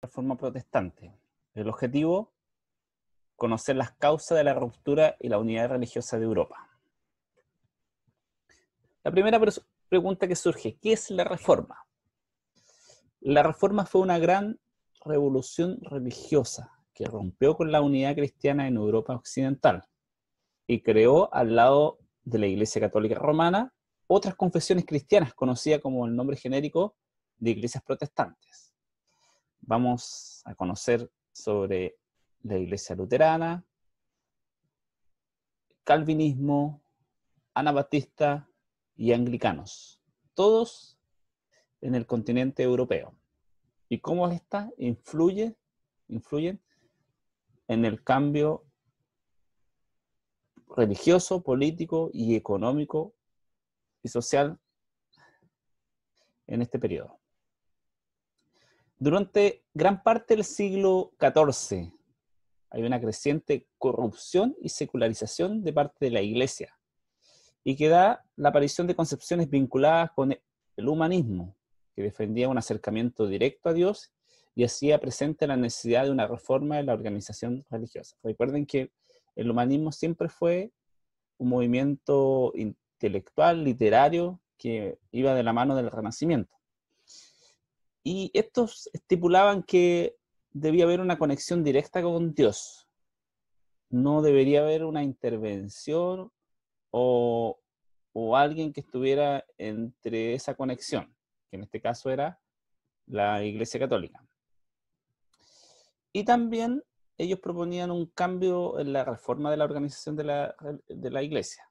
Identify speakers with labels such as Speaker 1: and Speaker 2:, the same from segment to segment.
Speaker 1: La reforma protestante. El objetivo, conocer las causas de la ruptura y la unidad religiosa de Europa. La primera pregunta que surge, ¿qué es la reforma? La reforma fue una gran revolución religiosa que rompió con la unidad cristiana en Europa Occidental y creó al lado de la Iglesia Católica Romana otras confesiones cristianas conocidas como el nombre genérico de iglesias protestantes vamos a conocer sobre la Iglesia Luterana, Calvinismo, Anabatista y Anglicanos, todos en el continente europeo. ¿Y cómo esta influye, influyen en el cambio religioso, político y económico y social en este periodo? Durante gran parte del siglo XIV hay una creciente corrupción y secularización de parte de la Iglesia y que da la aparición de concepciones vinculadas con el humanismo, que defendía un acercamiento directo a Dios y hacía presente la necesidad de una reforma de la organización religiosa. Recuerden que el humanismo siempre fue un movimiento intelectual, literario, que iba de la mano del Renacimiento y estos estipulaban que debía haber una conexión directa con Dios. No debería haber una intervención o, alguien que estuviera entre esa conexión, que en este caso era la Iglesia Católica. Y también ellos proponían un cambio en la reforma de la organización de la, de la Iglesia.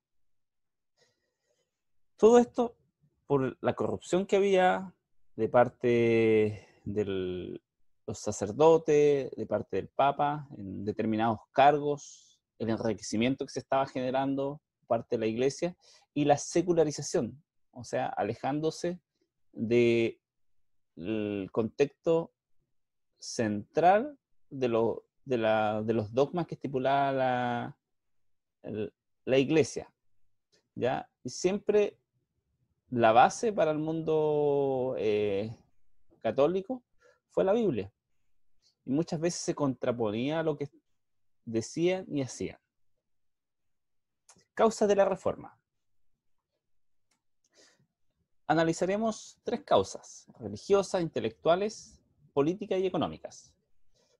Speaker 1: Todo esto por la corrupción que había de parte de los sacerdotes, de parte del Papa, en determinados cargos, el enriquecimiento que se estaba generando parte de la Iglesia y la secularización, o sea, alejándose del contexto central de, de, los dogmas que estipulaba la, Iglesia. ¿ya? Y siempre la base para el mundo eh, católico fue la Biblia. Y muchas veces se contraponía a lo que decían y hacían. Causas de la reforma. Analizaremos tres causas, religiosas, intelectuales, políticas y económicas.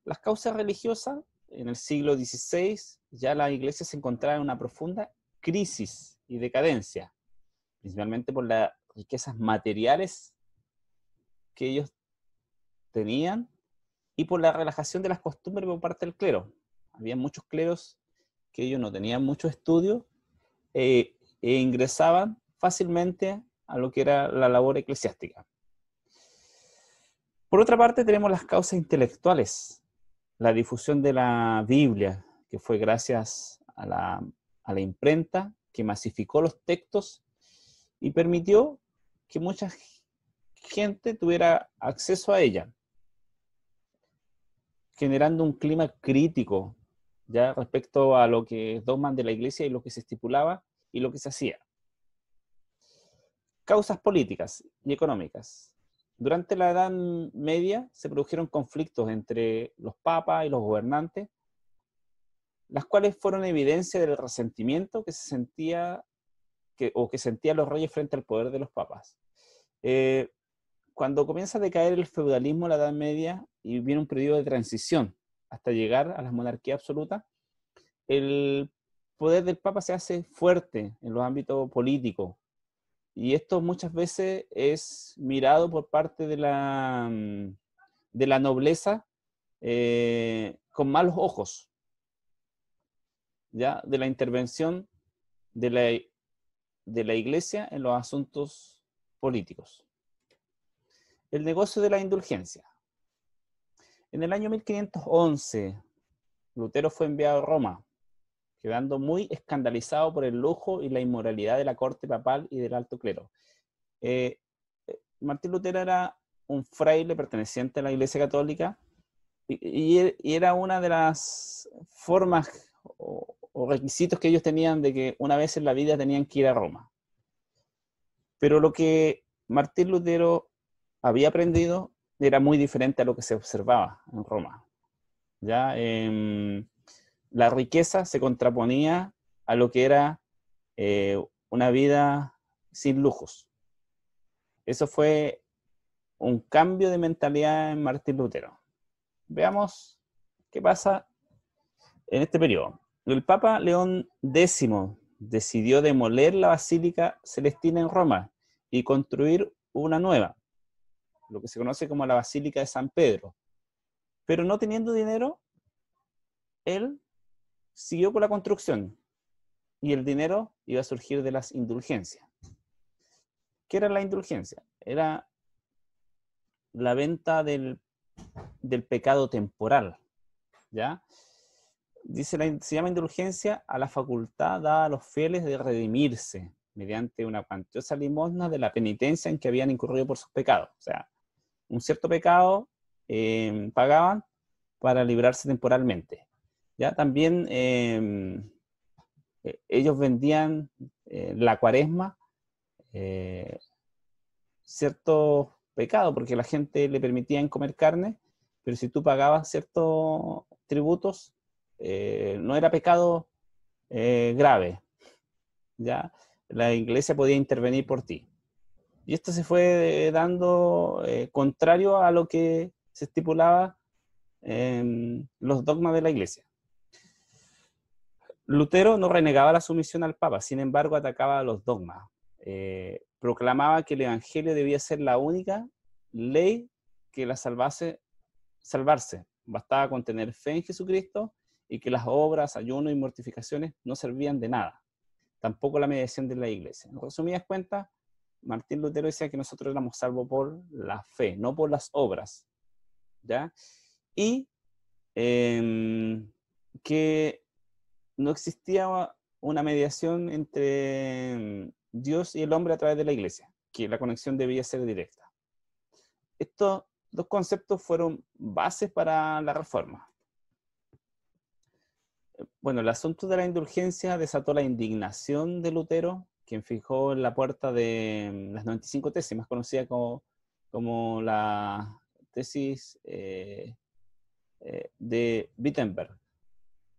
Speaker 1: Las causas religiosas, en el siglo XVI ya la iglesia se encontraba en una profunda crisis y decadencia, principalmente por las riquezas materiales que ellos tenían y por la relajación de las costumbres por parte del clero. Había muchos cleros que ellos no tenían mucho estudio eh, e ingresaban fácilmente a lo que era la labor eclesiástica. Por otra parte, tenemos las causas intelectuales, la difusión de la Biblia, que fue gracias a la imprenta que masificó los textos y permitió que mucha gente tuviera acceso a ella, generando un clima crítico ya respecto a lo que es dogma de la iglesia y lo que se estipulaba y lo que se hacía. Causas políticas y económicas. Durante la Edad Media se produjeron conflictos entre los papas y los gobernantes, las cuales fueron evidencia del resentimiento que se sentía o que sentían los reyes frente al poder de los papas. Eh, cuando comienza a decaer el feudalismo en la Edad Media y viene un periodo de transición hasta llegar a la monarquía absoluta, el poder del Papa se hace fuerte en los ámbitos políticos. Y esto muchas veces es mirado por parte de la, mm, de la nobleza eh, con malos ojos, ya de la intervención de la de la Iglesia en los asuntos políticos. El negocio de la indulgencia. En el año 1511, Lutero fue enviado a Roma, quedando muy escandalizado por el lujo y la inmoralidad de la corte papal y del alto clero. Eh, eh, Martín Lutero era un fraile perteneciente a la Iglesia Católica y era una de las formas o requisitos que ellos tenían de que una vez en la vida tenían que ir a Roma. Pero lo que Martín Lutero había aprendido era muy diferente a lo que se observaba en Roma. ¿ya? Em, la riqueza se contraponía a lo que era eh, una vida sin lujos. Eso fue un cambio de mentalidad en Martín Lutero. Veamos qué pasa en este periodo. El Papa León X decidió demoler la Basílica Celestina en Roma y construir una nueva, lo que se conoce como la Basílica de San Pedro. Pero no teniendo dinero, él siguió con la construcción y el dinero iba a surgir de las indulgencias. ¿Qué era la indulgencia? Era la venta del, pecado temporal, ¿ya? dice, se llama indulgencia a la facultad dada a los fieles de redimirse mediante una cuantiosa limosna de la penitencia en que habían incurrido por sus pecados. O sea, un cierto pecado em, pagaban para librarse temporalmente. Ya también em, e-, ellos vendían eh, la cuaresma eh, cierto pecado, porque la gente le permitían comer carne, pero si tú pagabas ciertos tributos, eh, no era pecado eh, grave. ¿ya? La iglesia podía intervenir por ti. Y esto se fue eh, dando contrario a lo que se estipulaba en los dogmas de la iglesia. Lutero no renegaba la sumisión al Papa, sin embargo atacaba los dogmas. proclamaba que el Evangelio debía ser la única ley que la salvase, salvarse. Bastaba con tener fe en Jesucristo y que las obras, ayunos y mortificaciones no servían de nada, tampoco la mediación de la iglesia. En resumidas cuentas, Martín Lutero decía que nosotros éramos salvos por la fe, no por las obras. ¿ya? Y em, que no existía una mediación entre Dios y el hombre a través de la iglesia, que la conexión debía ser directa. Estos dos conceptos fueron bases para la reforma bueno, el asunto de la indulgencia desató la indignación de Lutero, quien fijó en la puerta de mm, las 95 tesis, más conocida como, como la tesis eh, eh, de Wittenberg,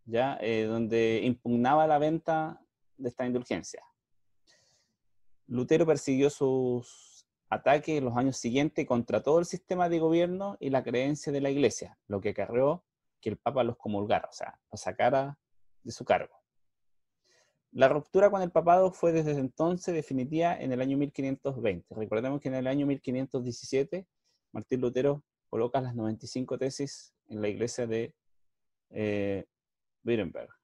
Speaker 1: ¿ya? Eh, donde impugnaba la venta de esta indulgencia. Lutero persiguió sus ataques en los años siguientes contra todo el sistema de gobierno y la creencia de la iglesia, lo que acarreó que el Papa los comulgara, o sea, los sacara de su cargo. La ruptura con el papado fue desde entonces definitiva en el año 1520. Recordemos que en el año 1517 Martín Lutero coloca las 95 tesis en la iglesia de eh, Wittenberg.